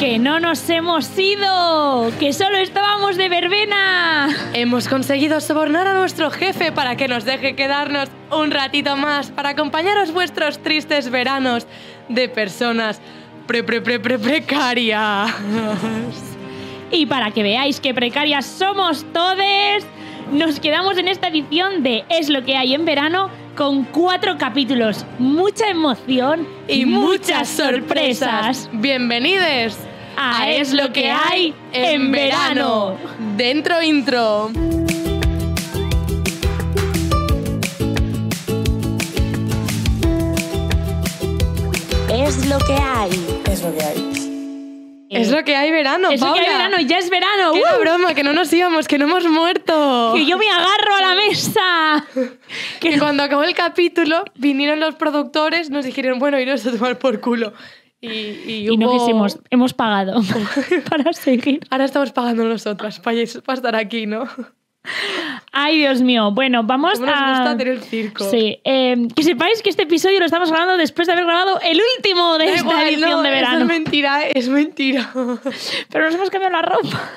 que no nos hemos ido, que solo estábamos de verbena. Hemos conseguido sobornar a nuestro jefe para que nos deje quedarnos un ratito más para acompañaros vuestros tristes veranos de personas pre pre pre, precarias. Y para que veáis qué precarias somos todes, nos quedamos en esta edición de Es lo que hay en verano con cuatro capítulos, mucha emoción y, muchas, sorpresas. Bienvenidos! Bienvenides. Es lo que hay en verano. Dentro intro. Es lo que hay. Es lo que hay. Es lo que hay verano, Es lo que hay verano, ya es verano. broma, que no nos íbamos, que no hemos muerto. Que yo me agarro a la mesa. Que cuando acabó el capítulo, vinieron los productores, nos dijeron, bueno, iros a tomar por culo. Y, no quisimos, hemos pagado para seguir. Ahora estamos pagando nosotras para, estar aquí, ¿no? Ay, Dios mío. Bueno, vamos a. Nos gusta el circo. Sí. Eh, que sepáis que este episodio lo estamos grabando después de haber grabado el último de esta edición de verano. es mentira, es mentira. Pero nos hemos cambiado la ropa.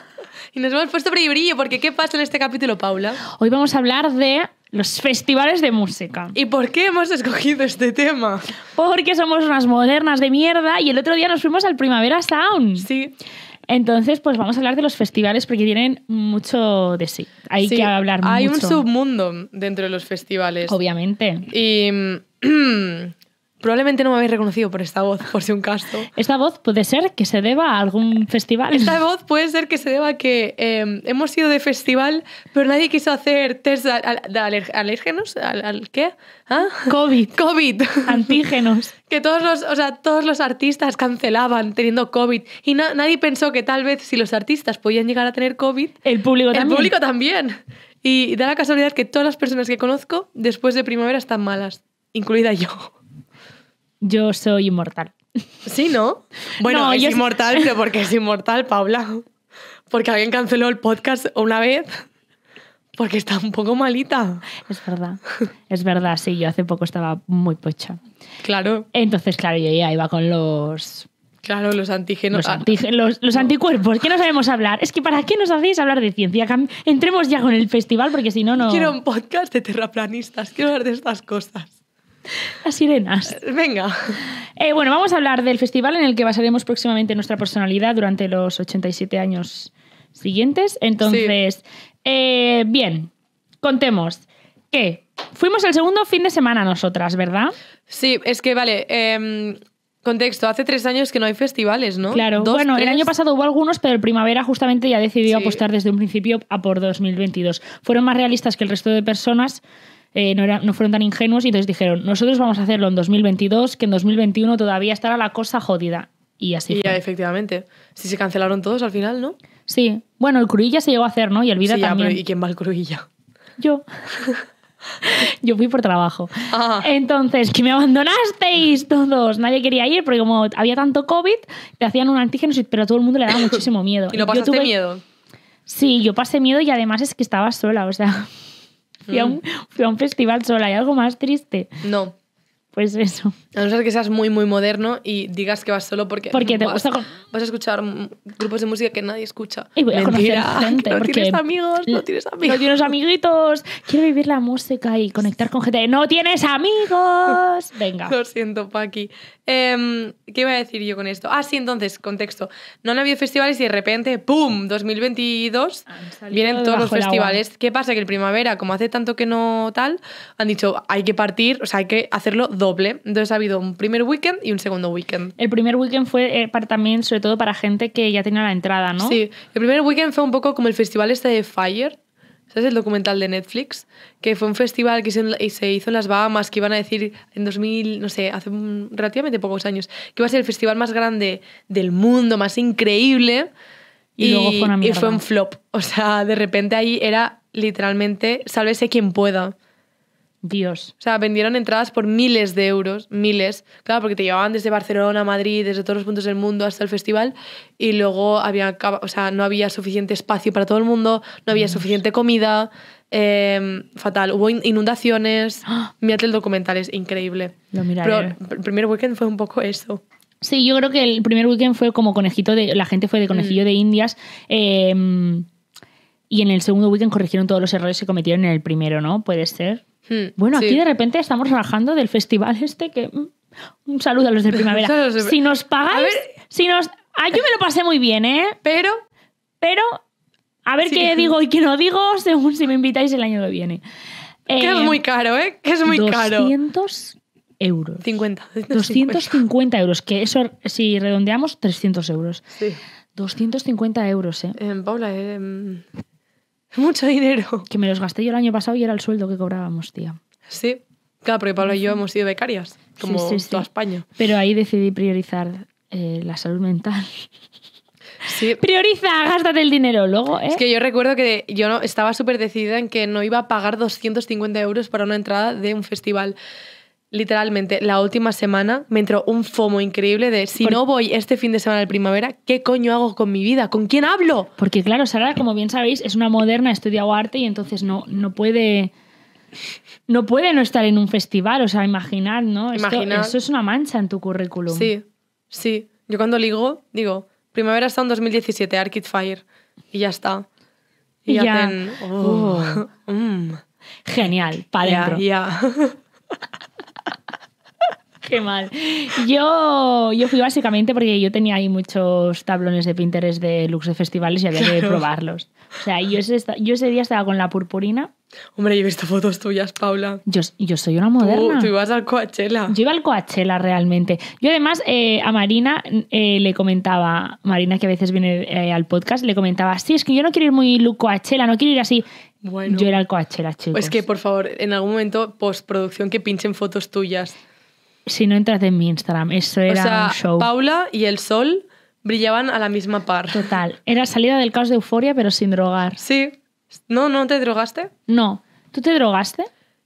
Y nos hemos puesto brillo, porque ¿qué pasa en este capítulo, Paula? Hoy vamos a hablar de los festivales de música. ¿Y por qué hemos escogido este tema? Porque somos unas modernas de mierda y el otro día nos fuimos al Primavera Sound. Sí. Entonces, pues vamos a hablar de los festivales porque tienen mucho de sí. Hay que hablar hay Hay un submundo dentro de los festivales. Obviamente. Y Probablemente no me habéis reconocido por esta voz, por si un caso. Esta voz puede ser que se deba a algún festival. Esta voz puede ser que se deba a que em, hemos ido de festival, pero nadie quiso hacer test de alérgenos. ¿Al, al qué? ¿Ah? COVID. COVID. Antígenos. que todos los, o todos los artistas cancelaban teniendo COVID. Y nadie pensó que tal vez si los artistas podían llegar a tener COVID. El público también. El público también. Y da la casualidad que todas las personas que conozco después de primavera están malas, incluida yo yo soy inmortal. Sí, ¿no? Bueno, es inmortal, pero porque es inmortal, Paula. Porque alguien canceló el podcast una vez porque está un poco malita. Es verdad, es verdad, sí, yo hace poco estaba muy pocha. Claro. Entonces, claro, yo ya iba con los... Claro, los antígenos. Los, anticuerpos, ¿Qué no sabemos hablar. Es que ¿para qué nos hacéis hablar de ciencia? Entremos ya con el festival porque si no, no... Quiero un podcast de terraplanistas, quiero hablar de estas cosas. Las sirenas. Eh, venga. Eh, bueno, vamos a hablar del festival en el que basaremos próximamente nuestra personalidad durante los 87 años siguientes. Entonces, eh, bien, contemos que fuimos el segundo fin de semana nosotras, ¿verdad? Sí, es que vale. Em, contexto, hace tres años que no hay festivales, ¿no? Claro, bueno, el año pasado hubo algunos, pero el Primavera justamente ya decidió apostar desde un principio a por 2022. Fueron más realistas que el resto de personas, eh, no, fueron tan ingenuos y entonces dijeron, nosotros vamos a hacerlo en 2022, que en 2021 todavía estará la cosa jodida. Y así. Ya, efectivamente. Sí, se cancelaron todos al final, ¿no? Sí. Bueno, el Cruilla se llegó a hacer, ¿no? Y el Vida también. ¿Y quién va al Cruilla? Yo. Yo fui por trabajo. Ah. Entonces, que me abandonasteis todos. Nadie quería ir porque como había tanto COVID, te hacían un antígeno, pero todo el mundo le daba muchísimo miedo. ¿Y lo pasaste miedo? Sí, yo pasé miedo y además es que estaba sola, o sea fue un, mm. un festival sola. ¿Hay algo más triste? No pues eso. A no ser que seas muy, muy moderno y digas que vas solo porque, porque te vas, gusta vas a escuchar grupos de música que nadie escucha. Y voy a conocer gente. No tienes amigos, no tienes amigos. No tienes amiguitos. Quiero vivir la música y conectar con gente. ¡No tienes amigos! Venga. Lo siento, Paqui. Em, ¿Qué iba a decir yo con esto? Ah, sí, entonces, contexto. No han habido festivales y de repente, ¡pum! 2022 vienen todos los festivales. ¿Qué pasa? Que en primavera, como hace tanto que no tal, han dicho hay que partir, o sea, hay que hacerlo doble. Entonces ha habido un primer weekend y un segundo weekend. El primer weekend fue eh, para, también, sobre todo, para gente que ya tenía la entrada, ¿no? Sí, el primer weekend fue un poco como el festival este de Fire. ¿Sabes el documental de Netflix? Que fue un festival que se hizo en las Bahamas, que iban a decir en 2000, no sé, hace relativamente pocos años, que iba a ser el festival más grande del mundo, más increíble. Y, luego fue y, fue un flop. O sea, de repente ahí era literalmente, sálvese quien pueda. Dios. O sea, vendieron entradas por miles de euros, miles. Claro, porque te llevaban desde Barcelona, Madrid, desde todos los puntos del mundo hasta el festival. Y luego había, o sea, no había suficiente espacio para todo el mundo, no había suficiente comida. Em, fatal. Hubo inundaciones. me ¡Ah! Mírate el documental, es increíble. Lo miraré. Pero el primer weekend fue un poco eso. Sí, yo creo que el primer weekend fue como conejito de. La gente fue de conejillo mm. de indias. Em, y en el segundo weekend corrigieron todos los errores que cometieron en el primero, ¿no? Puede ser. Hmm, bueno, aquí de repente estamos rajando del festival este que... Mm, un saludo a los de primavera. Si nos pagáis... Si nos... Ah, yo me lo pasé muy bien, ¿eh? Pero... Pero... A ver qué digo y qué no digo según si me invitáis el año que viene. Que es eh, muy caro, ¿eh? Que es muy caro. 200 euros. 50. 250. euros, que eso, si redondeamos, 300 euros. Sí. 250 euros, eh Paula, eh, Mucho dinero. Que me los gasté yo el año pasado y era el sueldo que cobrábamos, tía. Sí. Claro, porque Pablo y yo hemos sido becarias, como sí, toda España. Pero ahí decidí priorizar eh, la salud mental. Sí. Prioriza, gástate el dinero luego. ¿eh? Es que yo recuerdo que yo estaba súper decidida en que no iba a pagar 250 euros para una entrada de un festival literalmente la última semana me entró un fomo increíble de si no voy este fin de semana de primavera, ¿qué coño hago con mi vida? ¿Con quién hablo? Porque claro, Sara, como bien sabéis, es una moderna, ha estudiado arte y entonces no, no puede... No puede no estar en un festival, o sea, imaginar, ¿no? Imaginar. eso es una mancha en tu currículum. Sí, sí. Yo cuando ligo, digo, primavera está en 2017, Arcade Fire, y ya está. Y ya. Oh, oh. Mm. Genial, para adentro. ya. Qué mal. Yo, yo fui básicamente porque yo tenía ahí muchos tablones de Pinterest de looks de festivales y había que probarlos. O sea, yo ese día estaba con la purpurina Hombre, yo he visto fotos tuyas, Paula. Yo, soy una moderna. Tú, tú, ibas al Coachella. Yo iba al Coachella realmente. Yo además eh, a Marina eh, le comentaba, Marina que a veces viene eh, al podcast, le comentaba, sí, es que yo no quiero ir muy look Coachella, no quiero ir así. Bueno, yo era al Coachella, chicos. Es que, por favor, en algún momento, postproducción, que pinchen fotos tuyas. Si no entras en mi Instagram, eso era un show. Paula y el sol brillaban a la misma par. Total. Era salida del caos de euforia, pero sin drogar. Sí. No, no te drogaste. No. ¿Tú te drogaste?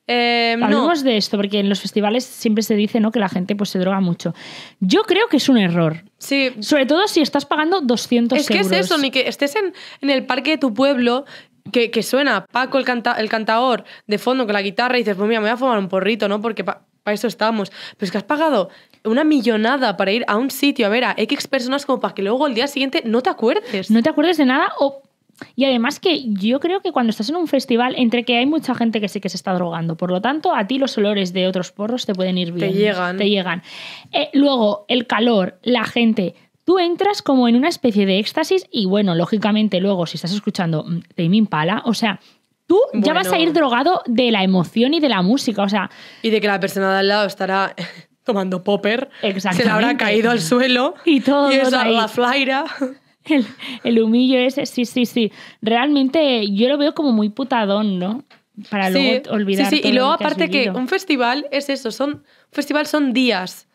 Eh, Hablamos de esto, porque en los festivales siempre se dice ¿no? que la gente pues, se droga mucho. Yo creo que es un error. Sí. Sobre todo si estás pagando 200 euros. Es que es eso, ni que estés en, el parque de tu pueblo que, suena Paco el, cantador de fondo con la guitarra y dices, pues mira, me voy a fumar un porrito, ¿no? Porque para eso estamos. Pero es que has pagado una millonada para ir a un sitio a ver a X personas como para que luego el día siguiente no te acuerdes. No te acuerdes de nada o y además que yo creo que cuando estás en un festival, entre que hay mucha gente que sé que se está drogando, por lo tanto, a ti los olores de otros porros te pueden ir bien. Te llegan. Te llegan. Eh, luego, el calor, la gente. Tú entras como en una especie de éxtasis y bueno, lógicamente luego si estás escuchando mm, Tame Pala o sea, tú ya vas a ir drogado de la emoción y de la música, o sea... Y de que la persona de al lado estará tomando popper, se le habrá caído al suelo y todo y es la flaira el, humillo ese, sí, sí, sí. Realmente yo lo veo como muy putadón, ¿no? Para sí, luego olvidar. Sí, sí, y luego aparte que un festival es eso, son, un festival son días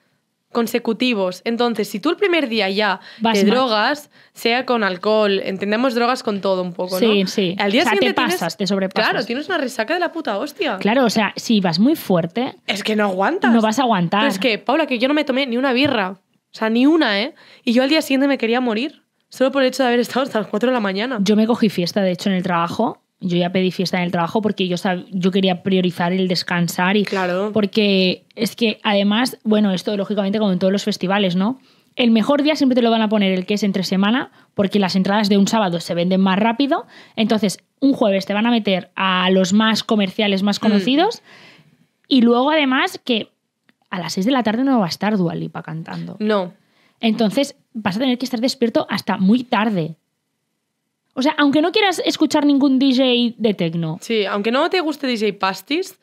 consecutivos. Entonces, si tú el primer día ya Vas drogas, sea con alcohol, entendemos drogas con todo un poco, sí, ¿no? Sí, Al día siguiente te pasas, te sobrepasas. Claro, tienes una resaca de la puta hostia. Claro, o sea, si vas muy fuerte... Es que no aguantas. No vas a aguantar. es que, Paula, que yo no me tomé ni una birra. O sea, ni una, ¿eh? Y yo al día siguiente me quería morir. Solo por el hecho de haber estado hasta las 4 de la mañana. Yo me cogí fiesta, de hecho, en el trabajo. Yo ya pedí fiesta en el trabajo porque yo, yo quería priorizar el descansar y. Claro. Porque es que además, bueno, esto lógicamente como en todos los festivales, ¿no? El mejor día siempre te lo van a poner el que es entre semana, porque las entradas de un sábado se venden más rápido. Entonces, un jueves te van a meter a los más comerciales, más mm. conocidos. Y luego, además, que a las 6 de la tarde no va a estar Dualipa cantando. No. Entonces vas a tener que estar despierto hasta muy tarde. O sea, aunque no quieras escuchar ningún DJ de techno. Sí, aunque no te guste DJ Pastis,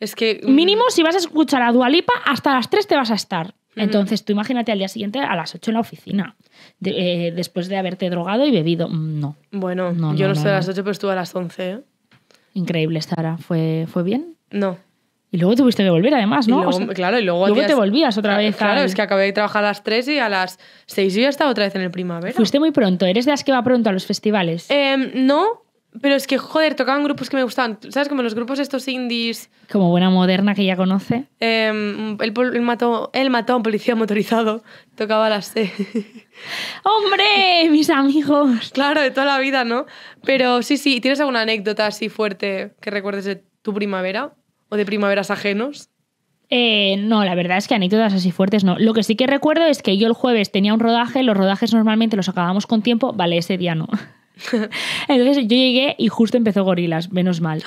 es que... Mm, Mínimo si vas a escuchar a Dualipa, hasta las 3 te vas a estar. Entonces, tú imagínate al día siguiente a las 8 en la oficina, eh, después de haberte drogado y bebido. Mm, no. Bueno, yo no, estoy a las 8, pero estuve a las 11. ¿eh? Increíble, Sara. ¿Fue, ¿Fue bien? No. Y luego tuviste que volver, además, ¿no? claro, y luego, luego te volvías otra vez. Claro, es que acabé de trabajar a las 3 y a las 6 yo ya estaba otra vez en el primavera. Fuiste muy pronto. ¿Eres de las que va pronto a los festivales? Em, no, pero es que, joder, tocaban grupos que me gustaban. ¿Sabes? Como los grupos estos indies. Como buena moderna que ya conoce. Eh, mató, el mató a un policía motorizado. Tocaba a las 6. ¡Hombre! Mis amigos. Claro, de toda la vida, ¿no? Pero sí, sí. ¿Tienes alguna anécdota así fuerte que recuerdes de tu primavera? o de primaveras ajenos? Eh, no, la verdad es que anécdotas así fuertes no. Lo que sí que recuerdo es que yo el jueves tenía un rodaje, los rodajes normalmente los acabamos con tiempo, vale, ese día no. Entonces yo llegué y justo empezó Gorilas, menos mal.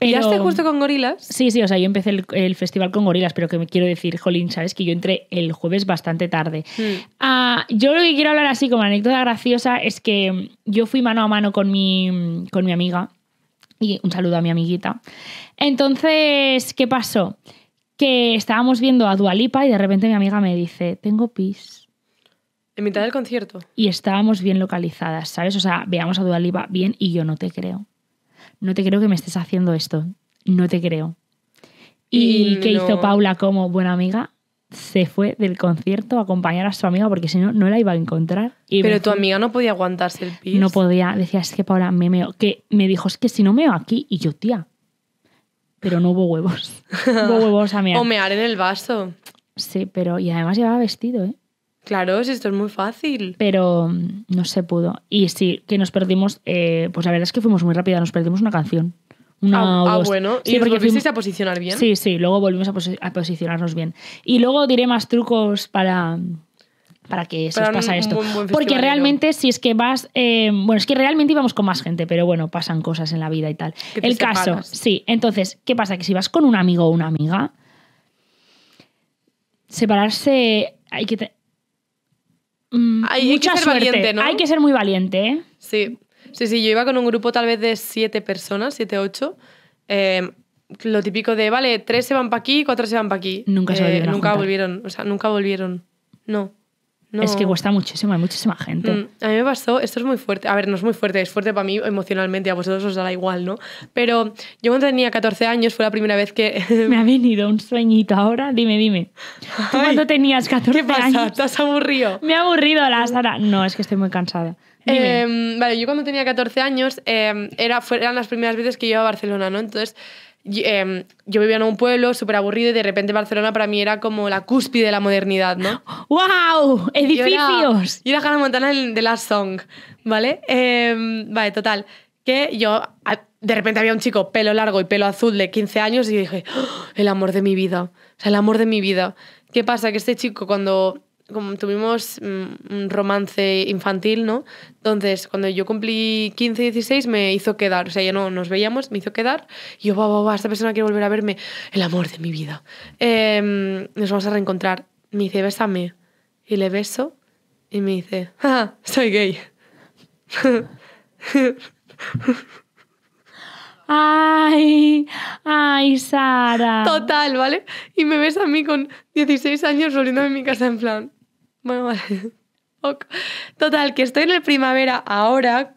¿Pillaste justo con Gorilas? Sí, sí, o sea, yo empecé el, festival con Gorilas, pero que me quiero decir, Jolín, sabes que yo entré el jueves bastante tarde. Hmm. Ah, yo lo que quiero hablar así como anécdota graciosa es que yo fui mano a mano con mi, con mi amiga y un saludo a mi amiguita. Entonces, ¿qué pasó? Que estábamos viendo a Dualipa y de repente mi amiga me dice, tengo pis. En mitad del concierto. Y estábamos bien localizadas, ¿sabes? O sea, veamos a Dualipa bien y yo no te creo. No te creo que me estés haciendo esto. No te creo. ¿Y, qué hizo Paula como buena amiga? se fue del concierto a acompañar a su amiga porque si no, no la iba a encontrar. Pero tu amiga no podía aguantarse el piso No podía. Decía, es que Paula, me meo. Que me dijo, es que si no meo aquí. Y yo, tía. Pero no hubo huevos. hubo huevos a mear. O mear en el vaso. Sí, pero. Y además llevaba vestido, ¿eh? Claro, si esto es muy fácil. Pero mm, no se pudo. Y sí, que nos perdimos. Eh, pues la verdad es que fuimos muy rápida, nos perdimos una canción ah, ah bueno. ¿Y os volvisteis a posicionar bien? Sí, sí, luego volvimos a, posicionarnos bien. Y luego diré más trucos para, para que se os pasa esto. Porque realmente, si es que vas. Eh, bueno, es que realmente íbamos con más gente, pero bueno, pasan cosas en la vida y tal. El caso, sí. Entonces, ¿qué pasa? Que si vas con un amigo o una amiga, separarse. Hay que. Mm, hay, mucha que ser valiente, ¿no? Hay que ser muy valiente, ¿eh? Sí. Sí, sí, yo iba con un grupo tal vez de siete personas, siete, ocho. Eh, lo típico de, vale, tres se van para aquí, cuatro se van para aquí. Nunca se eh, volvieron. nunca volvieron, o sea, nunca volvieron. No. No. Es que cuesta muchísimo, hay muchísima gente. Mm, a mí me pasó, esto es muy fuerte. A ver, no es muy fuerte, es fuerte para mí emocionalmente, a vosotros os dará igual, ¿no? Pero yo cuando tenía 14 años fue la primera vez que. me ha venido un sueñito ahora, dime, dime. ¿Tú tenías 14 ¿Qué pasa? ¿Te has aburrido? Me ha aburrido la Sara. No, es que estoy muy cansada. Em, vale, yo cuando tenía 14 años em, era, eran las primeras veces que iba a Barcelona, ¿no? Entonces em, yo vivía en un pueblo súper aburrido y de repente Barcelona para mí era como la cúspide de la modernidad, ¿no? ¡Wow! ¡Edificios! y era, Hannah Montana de Last Song, ¿vale? vale, total. Que yo de repente había un chico pelo largo y pelo azul de 15 años y dije, ¡Oh! el amor de mi vida, o sea, el amor de mi vida. ¿Qué pasa? Que este chico cuando como tuvimos mm, un romance infantil, ¿no? Entonces, cuando yo cumplí 15, 16, me hizo quedar. O sea, ya no nos veíamos, me hizo quedar. Y yo, va, va, va, esta persona quiere volver a verme. El amor de mi vida. Em, nos vamos a reencontrar. Me dice, bésame. Y le beso. Y me dice, ¡Ja, soy gay. ¡Ay! ¡Ay, Sara! Total, ¿vale? Y me ves a mí con 16 años volviendo en mi casa en plan, bueno, vale. Total, que estoy en el primavera ahora,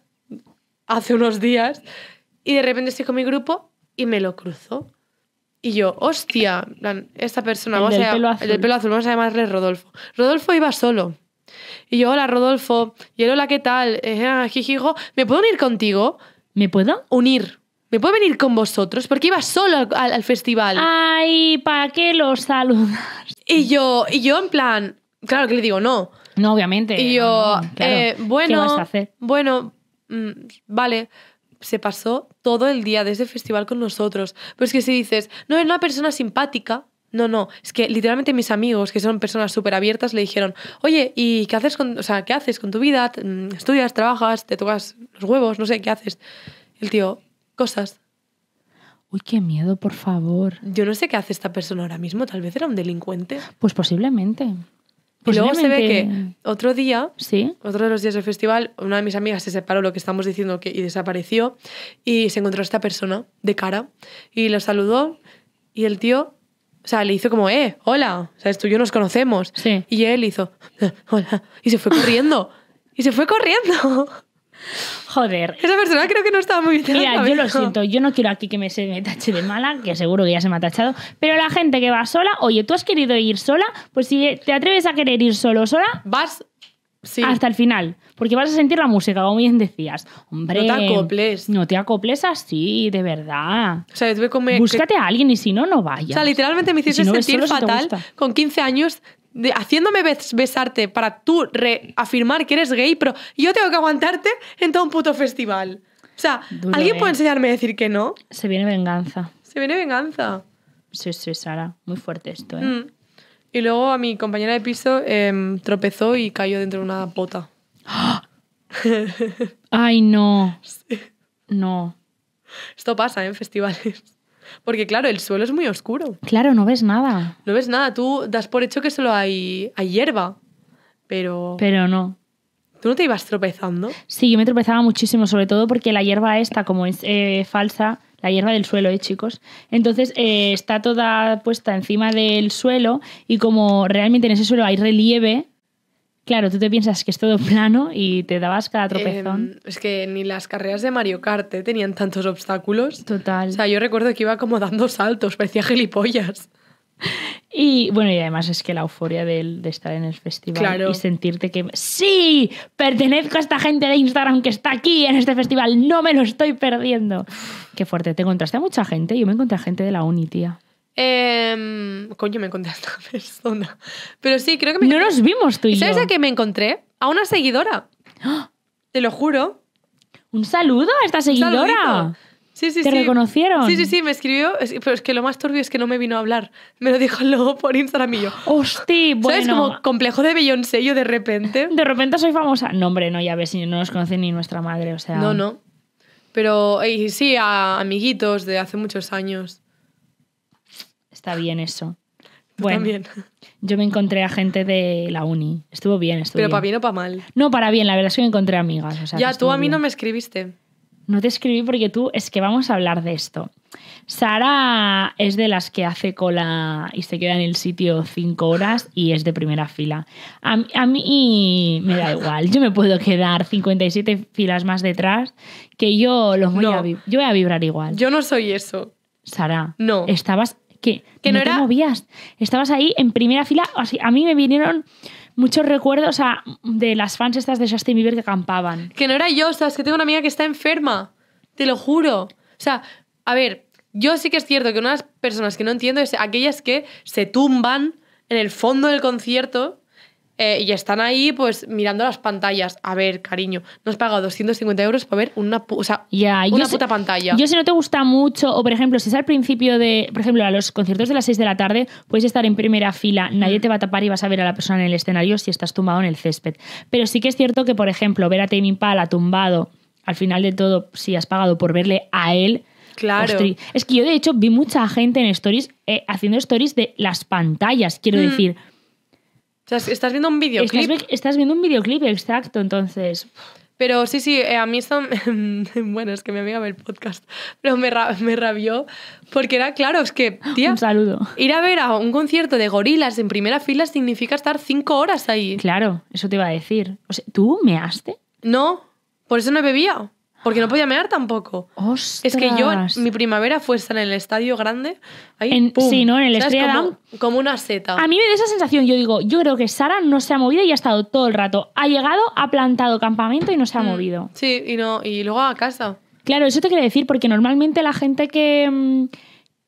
hace unos días, y de repente estoy con mi grupo y me lo cruzo. Y yo, hostia, esta persona, vamos a, pelo el pelo azul, vamos a llamarle Rodolfo. Rodolfo iba solo. Y yo, hola Rodolfo, y él, hola, ¿qué tal? Eh, ah, ¿me puedo unir contigo? ¿Me puedo? Unir. ¿Me puedo venir con vosotros? Porque iba solo al, festival. Ay, ¿para qué los saludas? Y yo, y yo en plan, Claro que le digo no. No, obviamente. Y yo, eh, bueno, ¿Qué vas a hacer? bueno, mm, vale, se pasó todo el día desde ese festival con nosotros. Pues es que si dices, no, es una persona simpática. No, no, es que literalmente mis amigos, que son personas súper abiertas, le dijeron, oye, ¿y qué haces, con, o sea, qué haces con tu vida? Mm, ¿Estudias, trabajas, te tocas los huevos? No sé, ¿qué haces? El tío, cosas. Uy, qué miedo, por favor. Yo no sé qué hace esta persona ahora mismo, tal vez era un delincuente. Pues posiblemente. Y pues luego se ve que otro día, otro de los días del festival, una de mis amigas se separó, lo que estamos diciendo, que, y desapareció, y se encontró a esta persona de cara, y lo saludó, y el tío o sea, le hizo como, eh, hola, ¿sabes? Tú y yo nos conocemos. Y él hizo, hola. Y se fue corriendo. y se fue corriendo. Joder. Esa persona creo que no estaba muy bien. Mira, yo lo siento, yo no quiero aquí que me, se me tache de mala, que seguro que ya se me ha tachado, pero la gente que va sola, oye, tú has querido ir sola, pues si te atreves a querer ir solo sola, vas Sí. hasta el final. Porque vas a sentir la música, como bien decías. Hombre, no te acoples. No te acoples así, de verdad. O sea, tuve como Búscate a alguien y si no, no vayas. O sea, literalmente me hiciste sentir fatal. con 15 años haciéndome besarte para tú reafirmar que eres gay, pero yo tengo que aguantarte en todo un puto festival. O sea, ¿alguien eh. puede enseñarme a decir que no? Se viene venganza. Se viene venganza. Sí, sí, Sara. Muy fuerte esto, eh. mm. Y luego a mi compañera de piso em, tropezó y cayó dentro de una bota. ¡Ay, no! No. Esto pasa eh, en festivales. Porque claro, el suelo es muy oscuro. Claro, no ves nada. No ves nada. Tú das por hecho que solo hay, hierba. Pero... Pero no. ¿Tú no te ibas tropezando? Sí, yo me tropezaba muchísimo, sobre todo porque la hierba esta, como es eh, falsa, la hierba del suelo, ¿eh, chicos? Entonces eh, está toda puesta encima del suelo y como realmente en ese suelo hay relieve, Claro, tú te piensas que es todo plano y te dabas cada tropezón. Em, es que ni las carreras de Mario Kart eh, tenían tantos obstáculos. Total. O sea, yo recuerdo que iba como dando saltos, parecía gilipollas. Y bueno, y además es que la euforia de, estar en el festival y sentirte que sí, pertenezco a esta gente de Instagram que está aquí en este festival, no me lo estoy perdiendo. Qué fuerte, te encontraste a mucha gente, yo me encontré a gente de la uni, tía. Eh, coño, me encontré a esta persona. Pero sí, creo que me No nos vimos tú y ¿Sabes a qué me encontré? A una seguidora. ¡Ah! Te lo juro. Un saludo a esta seguidora. Sí, sí, ¿Te sí. reconocieron? Sí, sí, sí, me escribió. Pero es que lo más turbio es que no me vino a hablar. Me lo dijo luego por Instagram y yo. Hostia, ¿Sabes? Como complejo de Beyoncé de repente. De repente soy famosa. No, hombre, no, ya ves, no nos conoce ni nuestra madre, o sea. No, no. Pero sí, a amiguitos de hace muchos años. Está bien eso. bueno, yo me encontré a gente de la uni. Estuvo bien, estuvo Pero para bien o para mal. No, para bien. La verdad es que me encontré amigas. ya, tú a mí no me escribiste. No te escribí porque tú, es que vamos a hablar de esto. Sara es de las que hace cola y se queda en el sitio cinco horas y es de primera fila. A, mí me da igual, yo me puedo quedar 57 filas más detrás que yo los voy a yo voy a vibrar igual. Yo no soy eso. Sara, no. Estabas que, que no, te Estabas ahí en primera fila. a mí me vinieron muchos recuerdos de las fans estas de Justin Bieber que acampaban. Que no era yo, o que tengo una amiga que está enferma. Te lo juro. O sea, a ver, yo sí que es cierto que unas personas que no entiendo es aquellas que se tumban en el fondo del concierto eh, y están ahí pues mirando las pantallas. A ver, cariño, no has pagado 250 euros para ver una, o sea, una puta pantalla. Yo si no te gusta mucho, o por ejemplo, si es al principio de, por ejemplo, a los conciertos de las 6 de la tarde, puedes estar en primera fila, nadie mm. te va a tapar y vas a ver a la persona en el escenario si estás tumbado en el césped. Pero sí que es cierto que, por ejemplo, ver a Taming Pala tumbado, al final de todo, si has pagado por verle a él, Claro. Es que yo, de hecho, vi mucha gente en stories eh, haciendo stories de las pantallas, quiero mm. decir estás viendo un videoclip. Estás, viendo un videoclip, exacto, entonces. Pero sí, sí, eh, a mí esto. bueno, es que mi amiga ve el podcast, pero me, rabió. Porque era claro, es que, tía. Un saludo. Ir a ver a un concierto de gorilas en primera fila significa estar cinco horas ahí. Claro, eso te iba a decir. O sea, ¿tú measte? No, por eso no bebía. Porque no podía mear tampoco. Es que yo, mi primavera fue estar en el estadio grande. sí, ¿no? En el estadio como, como, una seta. A mí me da esa sensación. Yo digo, yo creo que Sara no se ha movido y ha estado todo el rato. Ha llegado, ha plantado campamento y no se ha mm. movido. Sí, y, no, y luego a casa. Claro, eso te quiere decir, porque normalmente la gente que, mm,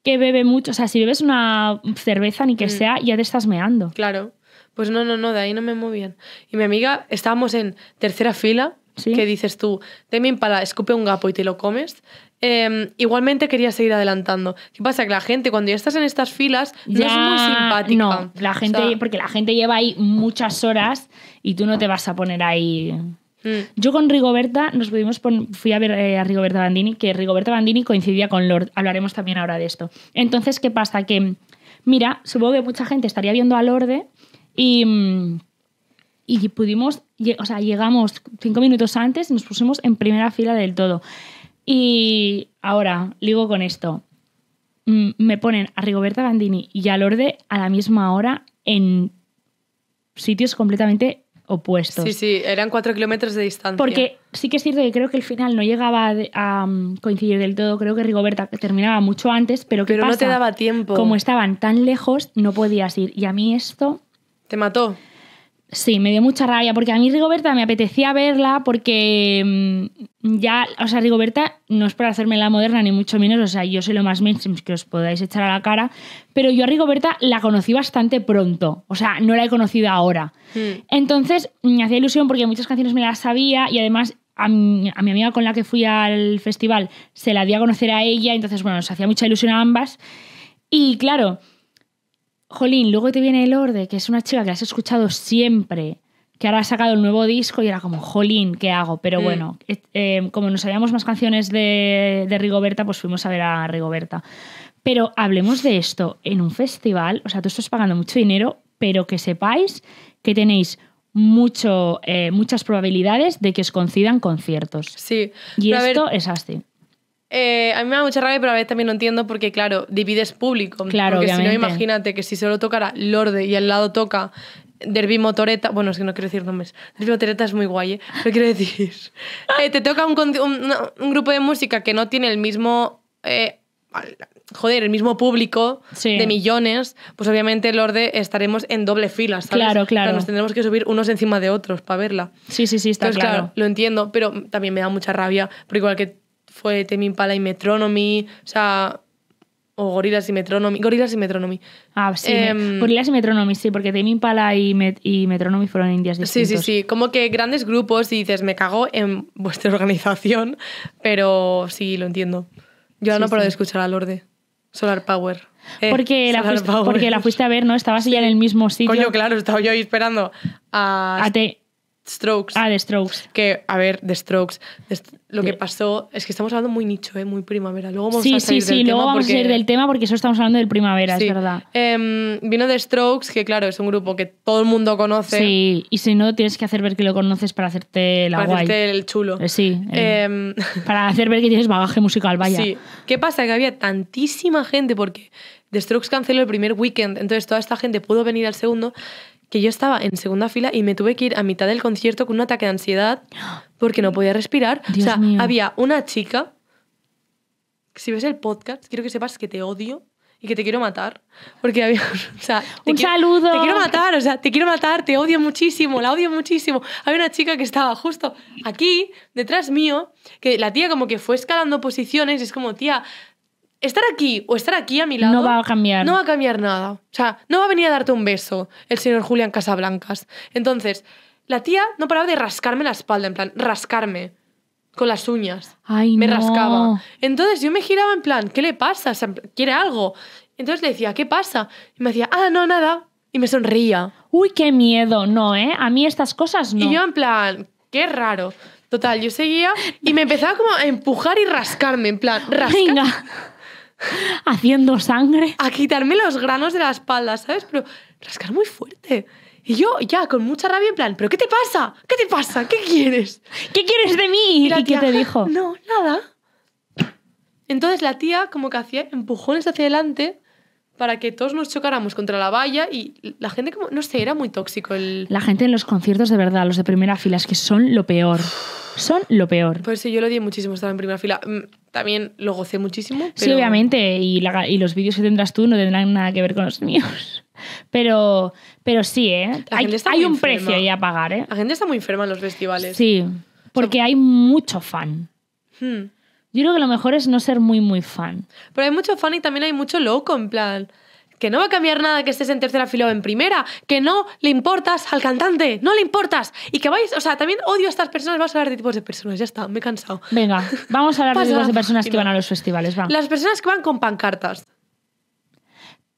que bebe mucho, o sea, si bebes una cerveza ni que mm. sea, ya te estás meando. Claro. Pues no, no, no, de ahí no me movían. Y mi amiga, estábamos en tercera fila ¿Sí? que dices tú, Tame para escupe un gapo y te lo comes, em, igualmente quería seguir adelantando. ¿Qué pasa? Que la gente, cuando ya estás en estas filas, ya, no es muy simpática. No, la gente, porque la gente lleva ahí muchas horas y tú no te vas a poner ahí. Mm. Yo con Rigoberta nos pudimos fui a ver eh, a Rigoberta Bandini, que Rigoberta Bandini coincidía con Lord. Hablaremos también ahora de esto. Entonces, ¿qué pasa? Que, mira, supongo que mucha gente estaría viendo a Lorde y mm, y pudimos, o sea, llegamos cinco minutos antes y nos pusimos en primera fila del todo. Y ahora, ligo con esto. Mm, me ponen a Rigoberta Bandini y a Lorde a la misma hora en sitios completamente opuestos. Sí, sí, eran cuatro kilómetros de distancia. Porque sí que es cierto que creo que el final no llegaba a mm, coincidir del todo. Creo que Rigoberta terminaba mucho antes, pero que no te daba tiempo. Como estaban tan lejos, no podías ir. Y a mí esto. Te mató. Sí, me dio mucha rabia, porque a mí Rigoberta me apetecía verla, porque mm, ya, o sea, Rigoberta no es para hacerme la moderna, ni mucho menos, o sea, yo soy lo más mainstream que os podáis echar a la cara, pero yo a Rigoberta la conocí bastante pronto, o sea, no la he conocido ahora. Hmm. Entonces, me hacía ilusión porque muchas canciones me las sabía y además a mi, a mi, amiga con la que fui al festival se la di a conocer a ella, entonces, bueno, nos hacía mucha ilusión a ambas. Y claro, jolín, luego te viene el orde, que es una chica que has escuchado siempre, que ahora ha sacado el nuevo disco y era como, jolín, ¿qué hago? Pero mm. bueno, eh, em, como no sabíamos más canciones de, de Rigoberta, pues fuimos a ver a Rigoberta. Pero hablemos de esto en un festival, o sea, tú estás pagando mucho dinero, pero que sepáis que tenéis mucho, eh, muchas probabilidades de que os concedan conciertos. Sí. Y esto es así. Eh, a mí me da mucha rabia, pero a veces también lo entiendo porque, claro, divides público. Claro, Porque si no, imagínate que si solo tocara Lorde y al lado toca Derby Motoreta, bueno, es que no quiero decir nombres, Derby Motoreta es muy guay, ¿eh? pero quiero decir, eh, te toca un, grupo de música que no tiene el mismo, eh, joder, el mismo público de millones, pues obviamente Lorde estaremos en doble fila, Claro, claro. nos tendremos que subir unos encima de otros para verla. Sí, sí, sí, está claro. Lo entiendo, pero también me da mucha rabia, Porque igual que fue Temi Pala y Metronomy, o sea, o Gorilas y Metronomy. Gorilas y Metronomy. Ah, sí. Em, y Metronomy, sí, porque Temi Impala y, Metronomy fueron indias distintos. Sí, sí, sí. Como que grandes grupos y dices, me cago en vuestra organización, pero sí, lo entiendo. Yo no paro de escuchar a Lorde. Solar Power. Eh, porque, la fuiste, porque la fuiste a ver, ¿no? Estabas allá en el mismo sitio. Coño, claro, estaba yo ahí esperando a... a Strokes. a ah, The Strokes. Que, a ver, The Strokes lo que pasó es que estamos hablando muy nicho, ¿eh? muy primavera. Luego vamos sí, a salir sí, sí, del luego vamos a ir del tema porque eso estamos hablando del primavera, es verdad. Em, vino de Strokes, que claro, es un grupo que todo el mundo conoce. Sí, y si no, tienes que hacer ver que lo conoces para hacerte la guay. Para hacerte el chulo. Eh, sí. Eh, em, para hacer ver que tienes bagaje musical, vaya. Sí. ¿Qué pasa? Que había tantísima gente porque The Strokes canceló el primer weekend, entonces toda esta gente pudo venir al segundo que yo estaba en segunda fila y me tuve que ir a mitad del concierto con un ataque de ansiedad porque no podía respirar. o sea, había una chica, si ves el podcast, quiero que sepas que te odio y que te quiero matar. Porque había. un saludo. Te quiero matar, o sea, te quiero matar, te odio muchísimo, la odio muchísimo. Había una chica que estaba justo aquí, detrás mío, que la tía como que fue escalando posiciones, es como, tía, estar aquí o estar aquí a mi lado. No va a cambiar. No va a cambiar nada. O sea, no va a venir a darte un beso el señor Julián Casablancas. Entonces, la tía no paraba de rascarme la espalda, en plan, rascarme. Con las uñas. Ay, me rascaba. Entonces yo me giraba en plan, ¿qué le pasa? ¿Quiere algo? Entonces le decía, ¿qué pasa? Y me decía, ah, no, nada. Y me sonreía. Uy, qué miedo. No, ¿eh? A mí estas cosas no. Y yo en plan, qué raro. Total, yo seguía y me empezaba como a empujar y rascarme, en plan, rascar... haciendo sangre. A quitarme los granos de la espalda, ¿sabes? Pero rascar muy fuerte. Y yo ya, con mucha rabia, en plan, ¿pero qué te pasa? ¿Qué te pasa? ¿Qué quieres? ¿Qué quieres de mí? ¿Y, qué te dijo? No, nada. Entonces la tía como que hacía empujones hacia adelante para que todos nos chocáramos contra la valla y la gente como, no sé, era muy tóxico el... La gente en los conciertos de verdad, los de primera fila, es que son lo peor. Son lo peor. Pues sí, yo lo odié muchísimo estar en primera fila. Mm, también lo gocé muchísimo. Sí, obviamente, y, los vídeos que tendrás tú no tendrán nada que ver con los míos. Pero, pero sí, ¿eh? hay, un precio ahí a pagar, ¿eh? La gente está muy enferma en los festivales. Sí, porque hay mucho fan. Hmm. Yo creo que lo mejor es no ser muy, muy fan. Pero hay mucho fan y también hay mucho loco, en plan que no va a cambiar nada que estés en tercera fila o en primera, que no le importas al cantante, no le importas. Y que vais, o sea, también odio a estas personas, vamos a hablar de tipos de personas, ya está, me he cansado. Venga, vamos a hablar de tipos de personas que van a los festivales, va. Las personas que van con pancartas.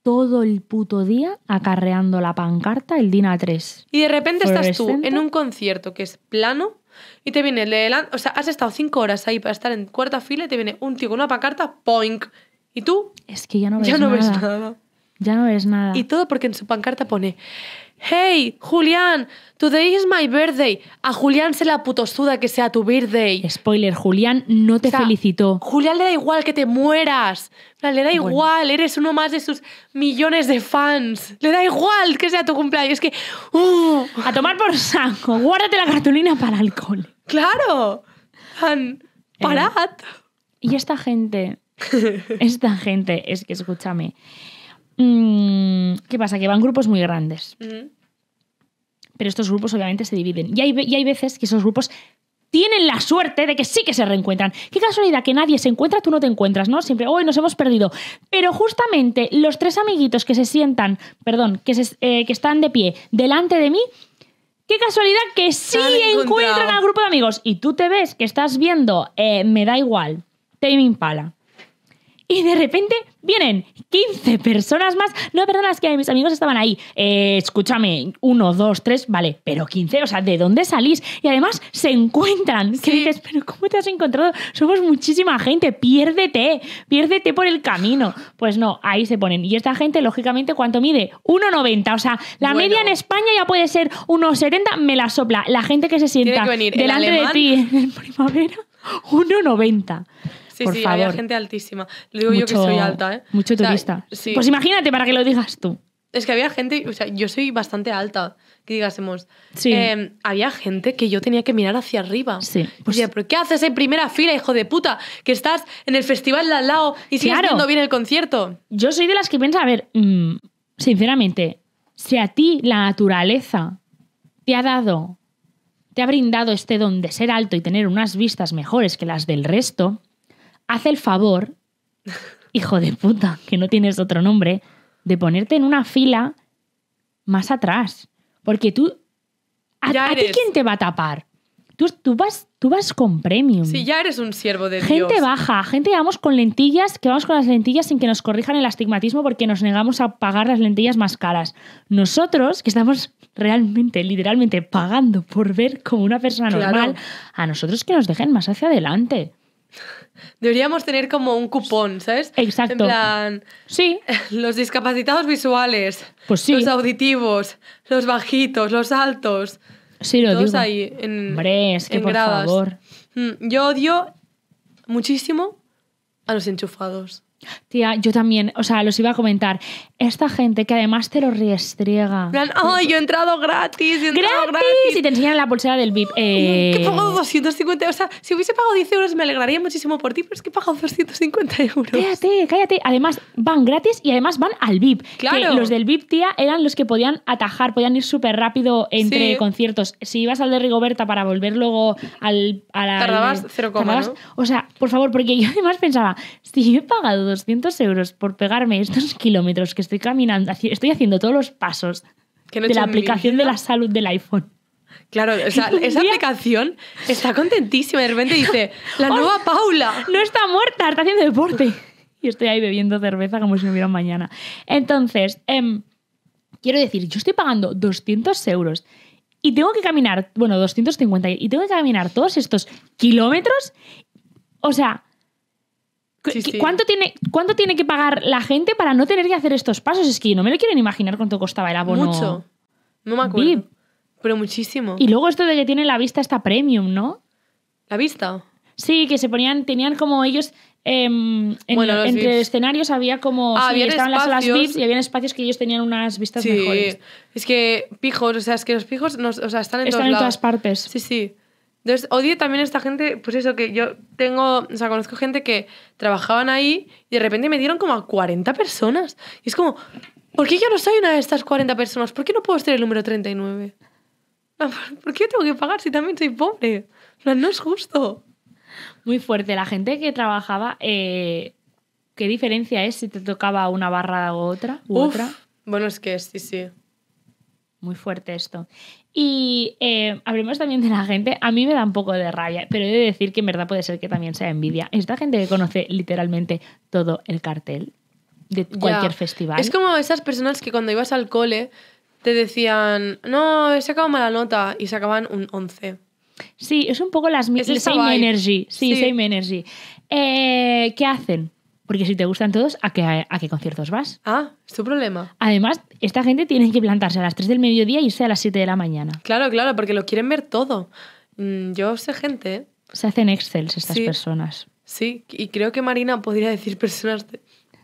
Todo el puto día acarreando la pancarta el Dina 3 Y de repente estás tú en un concierto que es plano, y te viene el O sea, has estado cinco horas ahí para estar en cuarta fila y te viene un tío con una pancarta, poink. Y tú. Es que ya no ves, ya no ves nada. Ya no es nada. Y todo porque en su pancarta pone, hey, Julián, today is my birthday. A Julián se la putosuda que sea tu birthday. Spoiler, Julián no te felicitó. Julián le da igual que te mueras. Le da igual, eres uno más de sus millones de fans. Le da igual que sea tu cumpleaños. Es que, uh. A tomar por saco, guárdate la cartulina para alcohol. Claro. tan eh, y esta gente, esta gente, es que escúchame. Mm, ¿Qué pasa? Que van grupos muy grandes. Pero estos grupos obviamente se dividen. Y hay, hay veces que esos grupos tienen la suerte de que sí que se reencuentran. Qué casualidad que nadie se encuentra, tú no te encuentras, ¿no? Siempre, hoy nos hemos perdido. Pero justamente los tres amiguitos que se sientan, perdón, que, eh, que están de pie delante de mí, qué casualidad que sí encuentran al grupo de amigos. Y tú te ves que estás viendo, eh, me da igual, te Impala y de repente vienen 15 personas más. No, perdona, las que mis amigos estaban ahí. Eh, escúchame, uno, dos, tres, vale, pero 15, o sea, ¿de dónde salís? Y además se encuentran. ¿Qué Que dices, pero ¿cómo te has encontrado? Somos muchísima gente, piérdete, piérdete por el camino. Pues no, ahí se ponen. Y esta gente, lógicamente, ¿cuánto mide? 1,90. O sea, la media en España ya puede ser 1,70, me la sopla. La gente que se sienta delante de ti en primavera, 1,90. Sí, sí, había gente altísima. Lo digo yo que soy alta, ¿eh? Mucho turista. Pues imagínate para que lo digas tú. Es que había gente, o sea, yo soy bastante alta, que digásemos. Sí. Eh, había gente que yo tenía que mirar hacia arriba. Sí. Pues, qué haces en primera fila, hijo de puta? Que estás en el festival de al lado y sigues viendo bien el concierto. Yo soy de las que piensa, a ver, mm, sinceramente, si a ti la naturaleza te ha dado, te ha brindado este don de ser alto y tener unas vistas mejores que las del resto, haz el favor, hijo de puta, que no tienes otro nombre, de ponerte en una fila más atrás. Porque tú. ¿A, ti quién te va a tapar? Tú, tú, vas, tú vas con premium. Si ya eres un siervo de gente baja, gente vamos con lentillas, que vamos con las lentillas sin que nos corrijan el astigmatismo porque nos negamos a pagar las lentillas más caras. Nosotros, que estamos realmente, literalmente pagando por ver como una persona normal, a nosotros que nos dejen más hacia adelante. Deberíamos tener como un cupón, ¿sabes? Exacto. En plan. Sí. Los discapacitados visuales. Pues Los auditivos, los bajitos, los altos. Sí, lo todos ahí en. Hombre, que por favor. Mm, yo odio muchísimo a los enchufados. Tía, yo también, o sea, los iba a comentar esta gente que además te lo riestriega ¡ay, yo he entrado gratis! ¡Gratis! Y te enseñan la pulsera del VIP. Que he eh. pagado 250 euros. O sea, si hubiese pagado 10 euros me alegraría muchísimo por ti, pero es que he pagado 250 euros. Cállate, cállate. Además, van gratis y además van al VIP. Claro. Que los del VIP, tía, eran los que podían atajar, podían ir súper rápido entre conciertos. Si ibas al de Rigoberta para volver luego al, a la... Tardabas 0, O sea, por favor, porque yo además pensaba, si yo he pagado 200 euros por pegarme estos kilómetros que estoy estoy caminando, estoy haciendo todos los pasos de la aplicación de la salud del iPhone. Claro, esa aplicación está contentísima de repente dice, la nueva Paula. No está muerta, está haciendo deporte. Y estoy ahí bebiendo cerveza como si me hubiera mañana. Entonces, em, quiero decir, yo estoy pagando 200 euros y tengo que caminar, bueno, 250, y tengo que caminar todos estos kilómetros. O sea, ¿Cuánto, tiene, ¿Cuánto tiene que pagar la gente para no tener que hacer estos pasos? Es que no me lo quieren imaginar cuánto costaba el abono. Mucho. No me acuerdo. Pero muchísimo. Y luego esto de que tiene la vista esta premium, ¿no? ¿La vista? Sí, que se ponían, tenían como ellos eh, bueno, entre escenarios había como. Ah, había estaban las salas VIPs y había espacios que ellos tenían unas vistas sí. mejores. Es que pijos, o sea, es que los pijos o sea, están en, están en todas partes. Sí, sí. Entonces, odio también a esta gente, pues eso, que yo tengo, o sea, conozco gente que trabajaban ahí y de repente me dieron como a 40 personas. Y es como, ¿por qué yo no soy una de estas 40 personas? ¿Por qué no puedo ser el número 39? Ah, ¿Por qué tengo que pagar si también soy pobre? No, es justo. Muy fuerte. La gente que trabajaba, eh, ¿qué diferencia es si te tocaba una barra o otra? otra? Bueno, es que sí, sí. Muy fuerte esto. Y eh, hablemos también de la gente. A mí me da un poco de rabia, pero he de decir que en verdad puede ser que también sea envidia. Esta gente que conoce literalmente todo el cartel de cualquier festival. Es como esas personas que cuando ibas al cole te decían, no, he sacado mala nota y sacaban un 11. Sí, es un poco las es same energy. Sí, eh, energy. ¿Qué hacen? Porque si te gustan todos, ¿a qué, a, qué conciertos vas? Ah, es tu problema. Además, esta gente tiene que plantarse a las 3 del mediodía y irse a las 7 de la mañana. Claro, claro, porque lo quieren ver todo. Mm, yo sé gente. ¿eh? Se hacen excels estas personas. Sí, y creo que Marina podría decir personas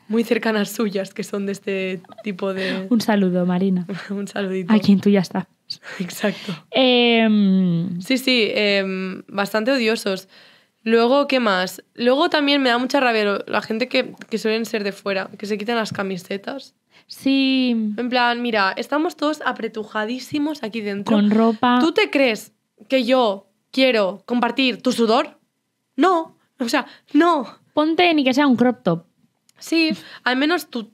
muy cercanas suyas que son de este tipo de... Un saludo, Marina. Un saludito. A quien tú ya estás. Exacto. Em, sí, sí, em, bastante odiosos. Luego, ¿qué más? Luego también me da mucha rabia la gente que, suelen ser de fuera, que se quitan las camisetas. Sí. En plan, mira, estamos todos apretujadísimos aquí dentro. Con ropa. ¿Tú te crees que yo quiero compartir tu sudor? No. O sea, no. Ponte ni que sea un crop top. Sí, al menos tu,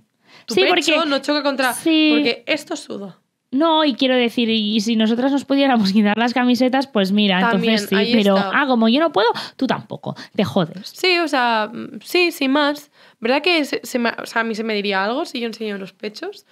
pecho no choca contra... Porque esto suda. No, y quiero decir, y si nosotras nos pudiéramos quitar las camisetas, pues mira, También, entonces sí, pero ah, como yo no puedo, tú tampoco, te jodes. Sí, o sea, mm, sí, sin más. ¿Verdad que a mí se me diría algo si yo enseño los pechos?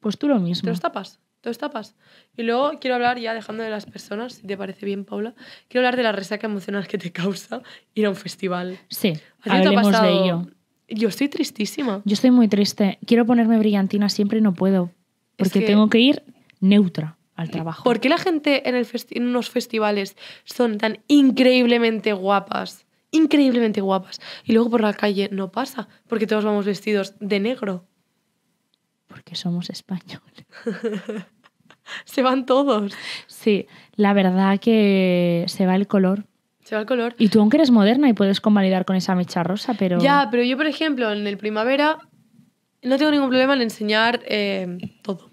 Pues, tú lo mismo. Te los tapas, te los tapas. Y luego quiero hablar, ya dejando de las personas, si te parece bien, Paula, quiero hablar de la resaca emocional que te causa ir a un festival. Sí, hablemos de ello. Yo estoy tristísima. Yo estoy muy triste. Quiero ponerme brillantina siempre y no puedo porque tengo que ir neutra al trabajo. ¿Por qué la gente en, el unos festivales son tan increíblemente guapas? Increíblemente guapas. Y luego por la calle no pasa, porque todos vamos vestidos de negro. Porque somos españoles. se van todos. Sí, la verdad que se va el color. Se va el color. Y tú aunque eres moderna y puedes convalidar con esa mecha rosa, pero... Ya, pero yo, por ejemplo, en el primavera no tengo ningún problema en enseñar eh, todo.